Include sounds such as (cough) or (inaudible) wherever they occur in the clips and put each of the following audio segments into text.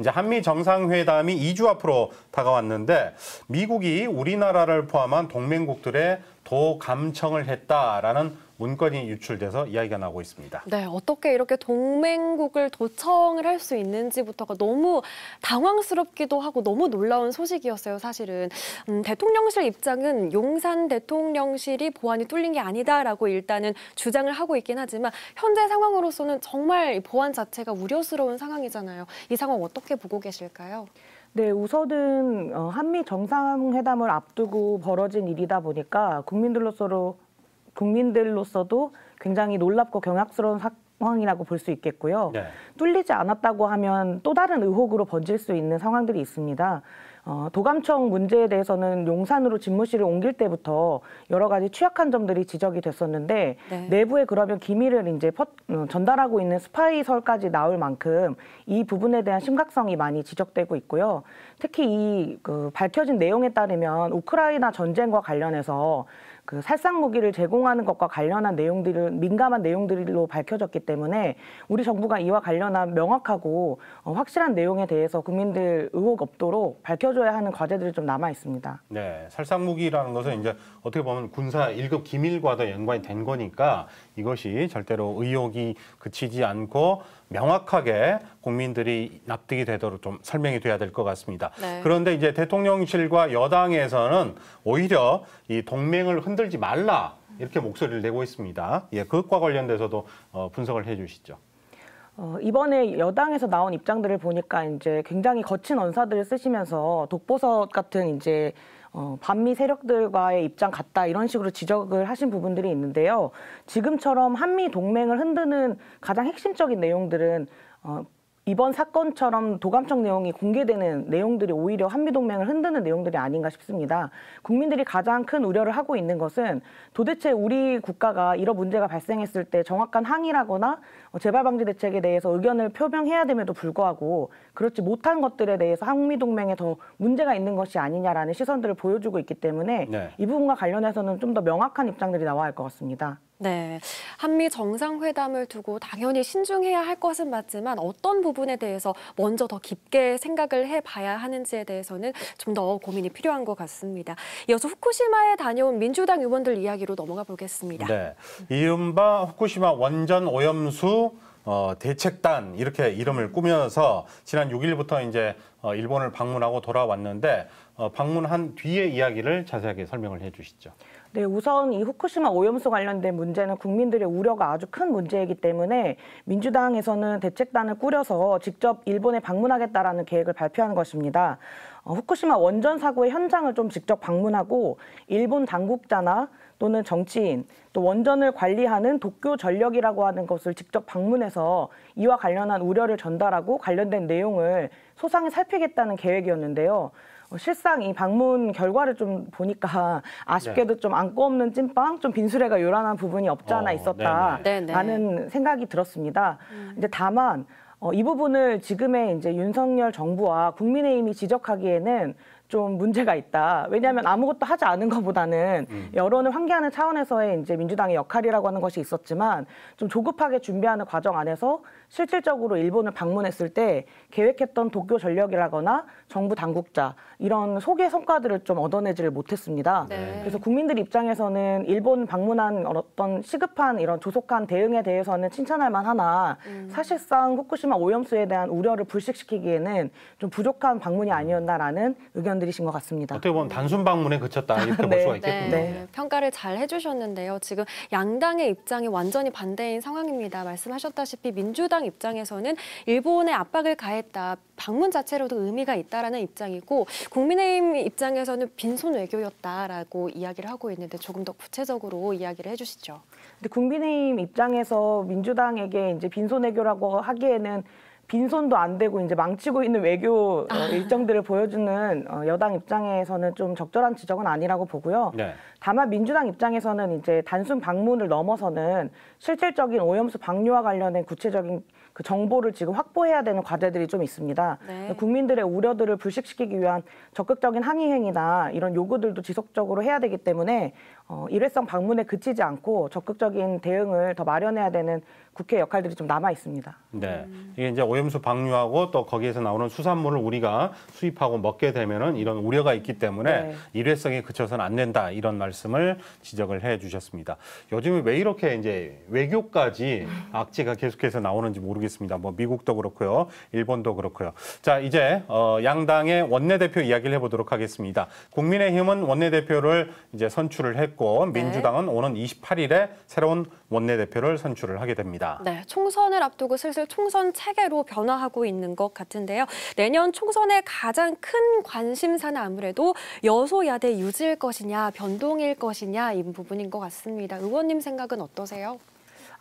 이제 한미 정상회담이 2주 앞으로 다가왔는데 미국이 우리나라를 포함한 동맹국들의 도 감청을 했다라는 문건이 유출돼서 이야기가 나오고 있습니다. 네, 어떻게 이렇게 동맹국을 도청을 할 수 있는지부터가 너무 당황스럽기도 하고 너무 놀라운 소식이었어요, 사실은. 음, 대통령실 입장은 용산 대통령실이 보안이 뚫린 게 아니다라고 일단은 주장을 하고 있긴 하지만 현재 상황으로서는 정말 보안 자체가 우려스러운 상황이잖아요. 이 상황 어떻게 보고 계실까요? 네, 우선은 어, 한미 정상회담을 앞두고 벌어진 일이다 보니까 국민들로서로 국민들로서도 굉장히 놀랍고 경악스러운 상황이라고 볼 수 있겠고요. 네. 뚫리지 않았다고 하면 또 다른 의혹으로 번질 수 있는 상황들이 있습니다. 어, 도감청 문제에 대해서는 용산으로 집무실을 옮길 때부터 여러 가지 취약한 점들이 지적이 됐었는데 네. 내부에 그러면 기밀을 이제 퍼, 어, 전달하고 있는 스파이설까지 나올 만큼 이 부분에 대한 심각성이 많이 지적되고 있고요. 특히 이그 밝혀진 내용에 따르면 우크라이나 전쟁과 관련해서 그 살상 무기를 제공하는 것과 관련한 내용들을 민감한 내용들로 밝혀졌기 때문에 우리 정부가 이와 관련한 명확하고 어, 확실한 내용에 대해서 국민들 의혹 없도록 밝혀줘야 하는 과제들이 좀 남아 있습니다. 네, 살상 무기라는 것은 이제 어떻게 보면 군사 일급 기밀과도 연관이 된 거니까 이것이 절대로 의혹이 그치지 않고 명확하게 국민들이 납득이 되도록 좀 설명이 돼야 될 것 같습니다. 네. 그런데 이제 대통령실과 여당에서는 오히려 이 동맹을 흔들지 말라 이렇게 목소리를 내고 있습니다. 예, 그것과 관련돼서도 어, 분석을 해주시죠. 어, 이번에 여당에서 나온 입장들을 보니까 이제 굉장히 거친 언사들을 쓰시면서 독보석 같은 이제 어, 반미 세력들과의 입장 같다 이런 식으로 지적을 하신 부분들이 있는데요. 지금처럼 한미 동맹을 흔드는 가장 핵심적인 내용들은 어, 이번 사건처럼 도감청 내용이 공개되는 내용들이 오히려 한미동맹을 흔드는 내용들이 아닌가 싶습니다. 국민들이 가장 큰 우려를 하고 있는 것은 도대체 우리 국가가 이런 문제가 발생했을 때 정확한 항의라거나 어, 재발 방지 대책에 대해서 의견을 표명해야 됨에도 불구하고 그렇지 못한 것들에 대해서 한미 동맹에 더 문제가 있는 것이 아니냐라는 시선들을 보여주고 있기 때문에 네. 이 부분과 관련해서는 좀 더 명확한 입장들이 나와야 할 것 같습니다. 네. 한미 정상회담을 두고 당연히 신중해야 할 것은 맞지만 어떤 부분에 대해서 먼저 더 깊게 생각을 해봐야 하는지에 대해서는 좀 더 고민이 필요한 것 같습니다. 이어서 후쿠시마에 다녀온 민주당 의원들 이야기로 넘어가 보겠습니다. 네. 이른바 후쿠시마 원전 오염수 어, 대책단 이렇게 이름을 꾸며서 지난 6일부터 이제 어, 일본을 방문하고 돌아왔는데 어, 방문한 뒤의 이야기를 자세하게 설명을 해주시죠. 네, 우선 이 후쿠시마 오염수 관련된 문제는 국민들의 우려가 아주 큰 문제이기 때문에 민주당에서는 대책단을 꾸려서 직접 일본에 방문하겠다라는 계획을 발표한 것입니다. 어, 후쿠시마 원전 사고의 현장을 좀 직접 방문하고 일본 당국자나 또는 정치인 또 원전을 관리하는 도쿄 전력이라고 하는 것을 직접 방문해서 이와 관련한 우려를 전달하고 관련된 내용을 소상히 살피겠다는 계획이었는데요. 어, 실상 이 방문 결과를 좀 보니까 (laughs) 아쉽게도 네. 좀 안고 없는 찐빵, 좀 빈수레가 요란한 부분이 없지 않아 어, 있었다라는 어, 생각이 들었습니다. 음. 이제 다만 어, 이 부분을 지금의 이제 윤석열 정부와 국민의힘이 지적하기에는 좀 문제가 있다. 왜냐하면 아무것도 하지 않은 것보다는 음. 여론을 환기하는 차원에서의 이제 민주당의 역할이라고 하는 것이 있었지만 좀 조급하게 준비하는 과정 안에서 실질적으로 일본을 방문했을 때 계획했던 도쿄 전력이라거나 정부 당국자 이런 소개 성과들을 좀 얻어내지를 못했습니다. 네. 그래서 국민들 입장에서는 일본 방문한 어떤 시급한 이런 조속한 대응에 대해서는 칭찬할 만하나 음. 사실상 후쿠시마 오염수에 대한 우려를 불식시키기에는 좀 부족한 방문이 아니었나라는 의견. 말씀드리신 것 같습니다. 어떻게 보면 단순 방문에 그쳤다 아, 이렇게 네. 볼 수가 있겠군요. 네. 네. 평가를 잘 해주셨는데요. 지금 양당의 입장이 완전히 반대인 상황입니다. 말씀하셨다시피 민주당 입장에서는 일본에 압박을 가했다. 방문 자체로도 의미가 있다라는 입장이고 국민의힘 입장에서는 빈손 외교였다라고 이야기를 하고 있는데 조금 더 구체적으로 이야기를 해주시죠. 근데 국민의힘 입장에서 민주당에게 이제 빈손 외교라고 하기에는 빈손도 안 되고 이제 망치고 있는 외교 어, 아. 일정들을 보여주는 어, 여당 입장에서는 좀 적절한 지적은 아니라고 보고요. 네. 다만 민주당 입장에서는 이제 단순 방문을 넘어서는 실질적인 오염수 방류와 관련된 구체적인 그 정보를 지금 확보해야 되는 과제들이 좀 있습니다. 네. 국민들의 우려들을 불식시키기 위한 적극적인 항의 행위나 이런 요구들도 지속적으로 해야 되기 때문에 어, 일회성 방문에 그치지 않고 적극적인 대응을 더 마련해야 되는 국회 역할들이 좀 남아 있습니다. 네, 이게 이제 오염수 방류하고 또 거기에서 나오는 수산물을 우리가 수입하고 먹게 되면은 이런 우려가 있기 때문에 네. 일회성에 그쳐서는 안 된다 이런 말씀을 지적을 해주셨습니다. 요즘에 왜 이렇게 이제 외교까지 악재가 계속해서 나오는지 모르겠습니다. 뭐 미국도 그렇고요, 일본도 그렇고요. 자, 이제 어, 양당의 원내대표 이야기를 해보도록 하겠습니다. 국민의힘은 원내대표를 이제 선출을 했고. 있고 네. 민주당은 오는 28일에 새로운 원내대표를 선출을 하게 됩니다. 네, 총선을 앞두고 슬슬 총선 체계로 변화하고 있는 것 같은데요. 내년 총선의 가장 큰 관심사는 아무래도 여소야대 유지일 것이냐 변동일 것이냐 이 부분인 것 같습니다. 의원님 생각은 어떠세요?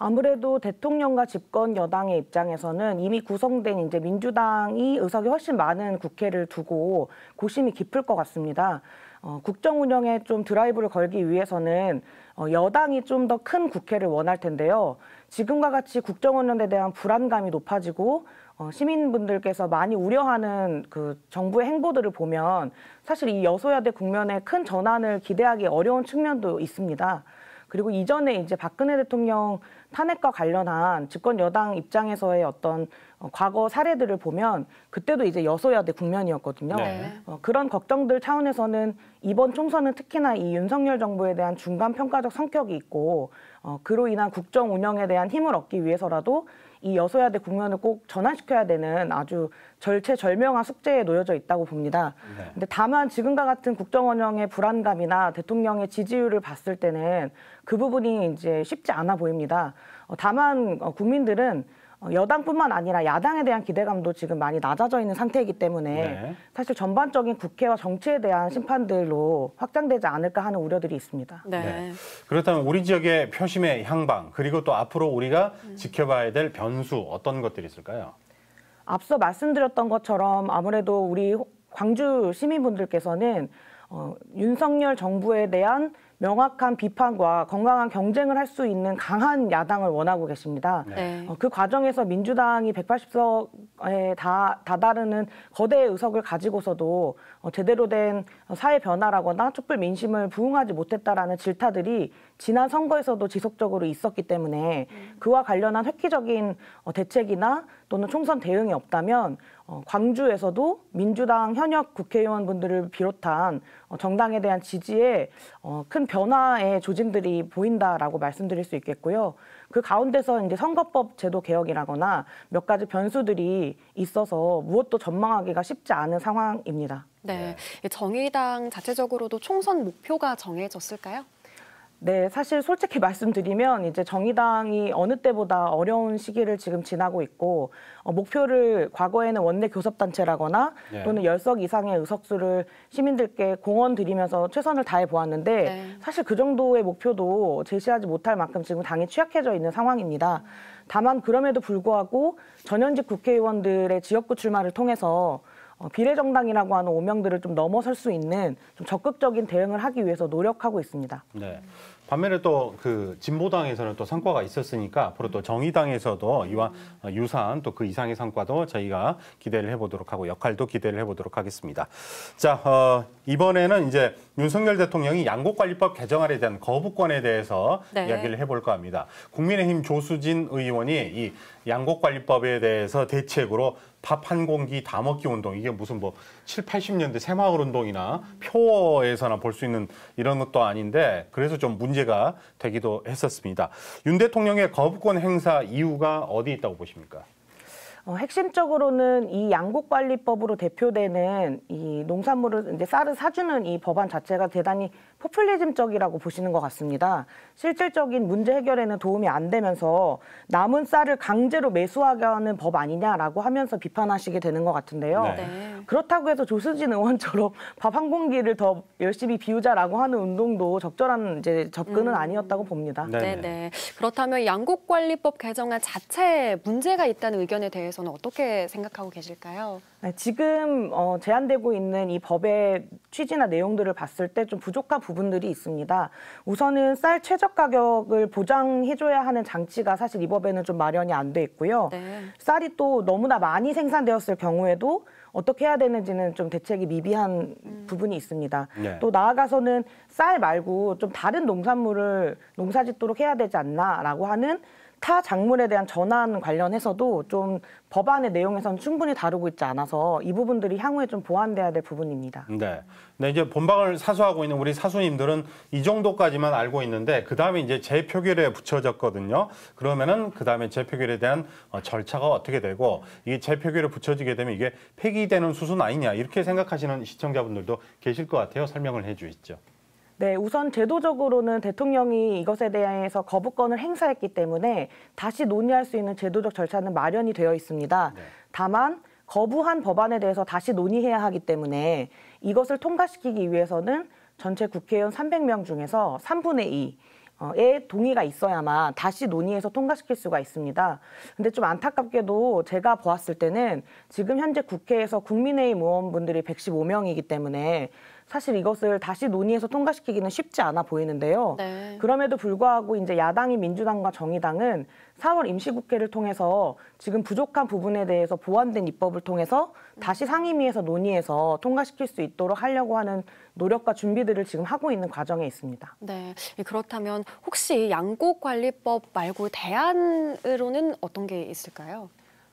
아무래도 대통령과 집권 여당의 입장에서는 이미 구성된 이제 민주당이 의석이 훨씬 많은 국회를 두고 고심이 깊을 것 같습니다. 어, 국정 운영에 좀 드라이브를 걸기 위해서는 어, 여당이 좀 더 큰 국회를 원할 텐데요. 지금과 같이 국정 운영에 대한 불안감이 높아지고 어, 시민분들께서 많이 우려하는 그 정부의 행보들을 보면 사실 이 여소야대 국면에 큰 전환을 기대하기 어려운 측면도 있습니다. 그리고 이전에 이제 박근혜 대통령 탄핵과 관련한 집권 여당 입장에서의 어떤 어, 과거 사례들을 보면 그때도 이제 여소야대 국면이었거든요. 네. 어, 그런 걱정들 차원에서는 이번 총선은 특히나 이 윤석열 정부에 대한 중간 평가적 성격이 있고 어, 그로 인한 국정 운영에 대한 힘을 얻기 위해서라도 이 여소야대 국면을 꼭 전환시켜야 되는 아주 절체절명한 숙제에 놓여져 있다고 봅니다. 네. 근데 다만 지금과 같은 국정원형의 불안감이나 대통령의 지지율을 봤을 때는 그 부분이 이제 쉽지 않아 보입니다. 어, 다만 어, 국민들은 어, 여당뿐만 아니라 야당에 대한 기대감도 지금 많이 낮아져 있는 상태이기 때문에 네. 사실 전반적인 국회와 정치에 대한 심판들로 확장되지 않을까 하는 우려들이 있습니다. 네. 네. 그렇다면 우리 지역의 표심의 향방 그리고 또 앞으로 우리가 음. 지켜봐야 될 변수 어떤 것들이 있을까요? 앞서 말씀드렸던 것처럼 아무래도 우리 광주 시민분들께서는 어, 윤석열 정부에 대한 명확한 비판과 건강한 경쟁을 할 수 있는 강한 야당을 원하고 계십니다. 네. 네. 어, 그 과정에서 민주당이 180석에 다, 다다르는 거대 의석을 가지고서도 어, 제대로 된 사회 변화라거나 촛불 민심을 부응하지 못했다라는 질타들이 지난 선거에서도 지속적으로 있었기 때문에 음. 그와 관련한 획기적인 어, 대책이나 또는 총선 대응이 없다면 어, 광주에서도 민주당 현역 국회의원분들을 비롯한 어, 정당에 대한 지지에 어, 큰 변화의 조짐들이 보인다라고 말씀드릴 수 있겠고요. 그 가운데서 이제 선거법 제도 개혁이라거나 몇 가지 변수들이 있어서 무엇도 전망하기가 쉽지 않은 상황입니다. 네, 정의당 자체적으로도 총선 목표가 정해졌을까요? 네, 사실 솔직히 말씀드리면 이제 정의당이 어느 때보다 어려운 시기를 지금 지나고 있고 어, 목표를 과거에는 원내 교섭단체라거나 네. 또는 열석 이상의 의석수를 시민들께 공헌 드리면서 최선을 다해 보았는데 네. 사실 그 정도의 목표도 제시하지 못할 만큼 지금 당이 취약해져 있는 상황입니다. 다만 그럼에도 불구하고 전현직 국회의원들의 지역구 출마를 통해서 어, 비례정당이라고 하는 오명들을 좀 넘어설 수 있는 좀 적극적인 대응을 하기 위해서 노력하고 있습니다. 네. 반면에 또 그 진보당에서는 또 성과가 있었으니까 앞으로 또 정의당에서도 이와 유사한 또 그 이상의 성과도 저희가 기대를 해보도록 하고 역할도 기대를 해보도록 하겠습니다. 자 어, 이번에는 이제 윤석열 대통령이 양곡관리법 개정안에 대한 거부권에 대해서 네. 이야기를 해볼까 합니다. 국민의힘 조수진 의원이 이 양곡관리법에 대해서 대책으로 밥한 공기 다 먹기 운동 이게 무슨 뭐 7, 80년대 새마을 운동이나 표어에서나 볼 수 있는 이런 것도 아닌데 그래서 좀 문제가 되기도 했었습니다. 윤 대통령의 거부권 행사 이유가 어디 있다고 보십니까? 어, 핵심적으로는 이양국관리법으로 대표되는 이 농산물을 이제 쌀을 사주는 이 법안 자체가 대단히 포퓰리즘적이라고 보시는 것 같습니다. 실질적인 문제 해결에는 도움이 안 되면서 남은 쌀을 강제로 매수하게 하는 법 아니냐라고 하면서 비판하시게 되는 것 같은데요. 네. 네. 그렇다고 해서 조수진 의원처럼 (laughs) 밥 한 공기를 더 열심히 비우자라고 하는 운동도 적절한 이제 접근은 음. 아니었다고 봅니다. 음. 네, 네. 그렇다면 양곡관리법 개정안 자체에 문제가 있다는 의견에 대해서는 어떻게 생각하고 계실까요? 네, 지금 어, 제한되고 있는 이 법의 취지나 내용들을 봤을 때 좀 부족한 부분 부분들이 있습니다. 우선은 쌀 최저 가격을 보장해줘야 하는 장치가 사실 이법에는 좀 마련이 안 돼 있고요. 네. 쌀이 또 너무나 많이 생산되었을 경우에도 어떻게 해야 되는지는 좀 대책이 미비한 음. 부분이 있습니다. 네. 또 나아가서는 쌀 말고 좀 다른 농산물을 농사짓도록 해야 되지 않나라고 하는 타작물에 대한 전환 관련해서도 좀 법안의 내용에선 충분히 다루고 있지 않아서 이 부분들이 향후에 좀 보완돼야 될 부분입니다. 네. 네, 이제 본방을 사수하고 있는 우리 사수님들은 이 정도까지만 알고 있는데 그 다음에 이제 재표결에 붙여졌거든요. 그러면은 그 다음에 재표결에 대한 어, 절차가 어떻게 되고 이 재표결에 붙여지게 되면 이게 폐기되는 수순 아니냐 이렇게 생각하시는 시청자분들도 계실 것 같아요. 설명을 해주시죠. 네, 우선 제도적으로는 대통령이 이것에 대해서 거부권을 행사했기 때문에 다시 논의할 수 있는 제도적 절차는 마련이 되어 있습니다. 네. 다만 거부한 법안에 대해서 다시 논의해야 하기 때문에 이것을 통과시키기 위해서는 전체 국회의원 300명 중에서 3분의 2의 어, 동의가 있어야만 다시 논의해서 통과시킬 수가 있습니다. 근데 좀 안타깝게도 제가 보았을 때는 지금 현재 국회에서 국민의힘 의원분들이 115명이기 때문에 사실 이것을 다시 논의해서 통과시키기는 쉽지 않아 보이는데요. 네. 그럼에도 불구하고 이제 야당인 민주당과 정의당은 4월 임시국회를 통해서 지금 부족한 부분에 대해서 보완된 입법을 통해서 다시 상임위에서 논의해서 통과시킬 수 있도록 하려고 하는 노력과 준비들을 지금 하고 있는 과정에 있습니다. 네, 예, 그렇다면 혹시 양곡관리법 말고 대안으로는 어떤 게 있을까요?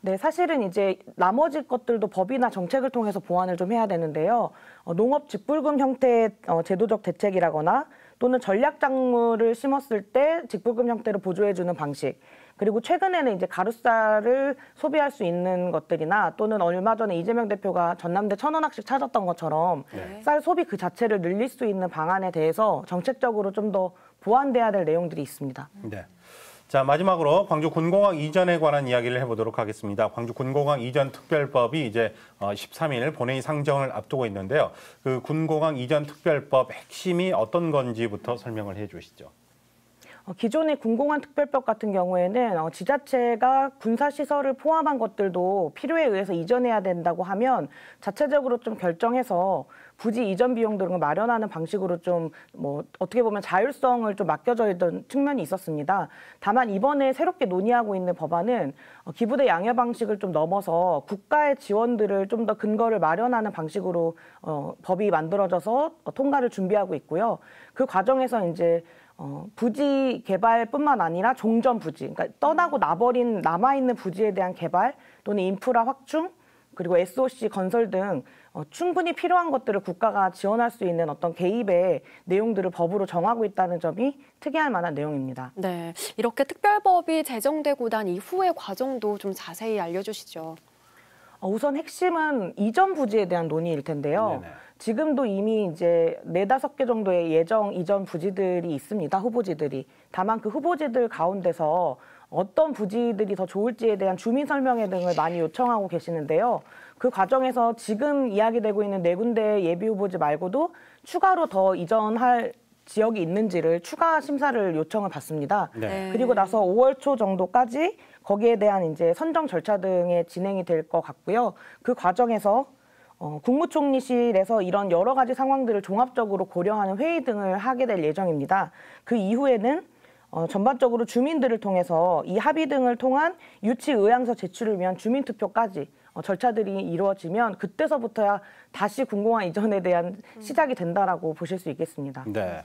네, 사실은 이제 나머지 것들도 법이나 정책을 통해서 보완을 좀 해야 되는데요. 어, 농업 직불금 형태의 어, 제도적 대책이라거나 또는 전략 작물을 심었을 때 직불금 형태로 보조해주는 방식. 그리고 최근에는 이제 가루쌀을 소비할 수 있는 것들이나 또는 얼마 전에 이재명 대표가 전남대 천원학식 찾았던 것처럼 네. 쌀 소비 그 자체를 늘릴 수 있는 방안에 대해서 정책적으로 좀 더 보완돼야 될 내용들이 있습니다. 네. 자, 마지막으로 광주 군공항 이전에 관한 이야기를 해보도록 하겠습니다. 광주 군공항 이전 특별법이 이제 13일 어, 본회의 상정을 앞두고 있는데요. 그 군공항 이전 특별법 핵심이 어떤 건지부터 설명을 해 주시죠. 어, 기존의 군공한 특별법 같은 경우에는 어, 지자체가 군사시설을 포함한 것들도 필요에 의해서 이전해야 된다고 하면 자체적으로 좀 결정해서 부지 이전 비용 등을 마련하는 방식으로 좀 뭐 어떻게 보면 자율성을 좀 맡겨져 있던 측면이 있었습니다. 다만 이번에 새롭게 논의하고 있는 법안은 어, 기부대 양해 방식을 좀 넘어서 국가의 지원들을 좀 더 근거를 마련하는 방식으로 어, 법이 만들어져서 통과를 준비하고 있고요. 그 과정에서 이제 어, 부지 개발뿐만 아니라 종전 부지, 그러니까 떠나고 나버린 남아있는 부지에 대한 개발 또는 인프라 확충 그리고 SOC 건설 등 어, 충분히 필요한 것들을 국가가 지원할 수 있는 어떤 개입의 내용들을 법으로 정하고 있다는 점이 특이할 만한 내용입니다. 네, 이렇게 특별법이 제정되고 난 이후의 과정도 좀 자세히 알려주시죠. 우선 핵심은 이전 부지에 대한 논의일 텐데요. 네네. 지금도 이미 이제 네다섯 개 정도의 예정 이전 부지들이 있습니다. 후보지들이. 다만 그 후보지들 가운데서 어떤 부지들이 더 좋을지에 대한 주민 설명회 등을 많이 요청하고 계시는데요. 그 과정에서 지금 이야기되고 있는 네 군데 예비 후보지 말고도 추가로 더 이전할 지역이 있는지를 추가 심사를 요청을 받습니다. 네. 네. 그리고 나서 5월 초 정도까지 거기에 대한 이제 선정 절차 등의 진행이 될 것 같고요. 그 과정에서 어, 국무총리실에서 이런 여러 가지 상황들을 종합적으로 고려하는 회의 등을 하게 될 예정입니다. 그 이후에는 어, 전반적으로 주민들을 통해서 이 합의 등을 통한 유치 의향서 제출을 위한 주민투표까지 어, 절차들이 이루어지면 그때서부터야 다시 군공화 이전에 대한 시작이 된다라고 보실 수 있겠습니다. 네.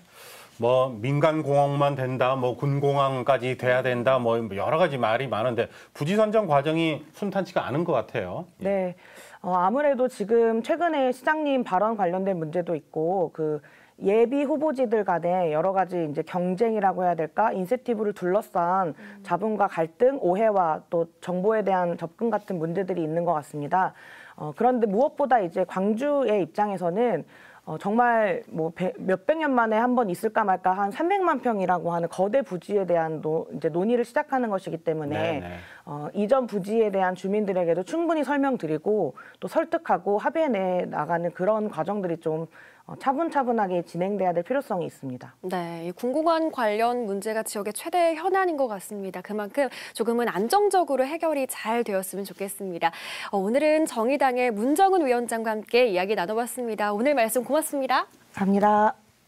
뭐 민간 공항만 된다, 뭐 군공항까지 돼야 된다, 뭐 여러 가지 말이 많은데 부지 선정 과정이 순탄치가 않은 것 같아요. 예. 네, 어, 아무래도 지금 최근에 시장님 발언 관련된 문제도 있고 그 예비 후보지들 간에 여러 가지 이제 경쟁이라고 해야 될까 인센티브를 둘러싼 음. 자본과 갈등, 오해와 또 정보에 대한 접근 같은 문제들이 있는 것 같습니다. 어, 그런데 무엇보다 이제 광주의 입장에서는 어, 정말 뭐 몇백 년 만에 한 번 있을까 말까 한 300만 평이라고 하는 거대 부지에 대한 노, 이제 논의를 시작하는 것이기 때문에 네, 네. 어, 이전 부지에 대한 주민들에게도 충분히 설명드리고 또 설득하고 합의해 나가는 그런 과정들이 좀 어, 차분차분하게 진행돼야 될 필요성이 있습니다. 네, 군공안 관련 문제가 지역의 최대 현안인 것 같습니다. 그만큼 조금은 안정적으로 해결이 잘 되었으면 좋겠습니다. 어, 오늘은 정의당의 문정은 위원장과 함께 이야기 나눠봤습니다. 오늘 말씀 고맙습니다. 감사합니다.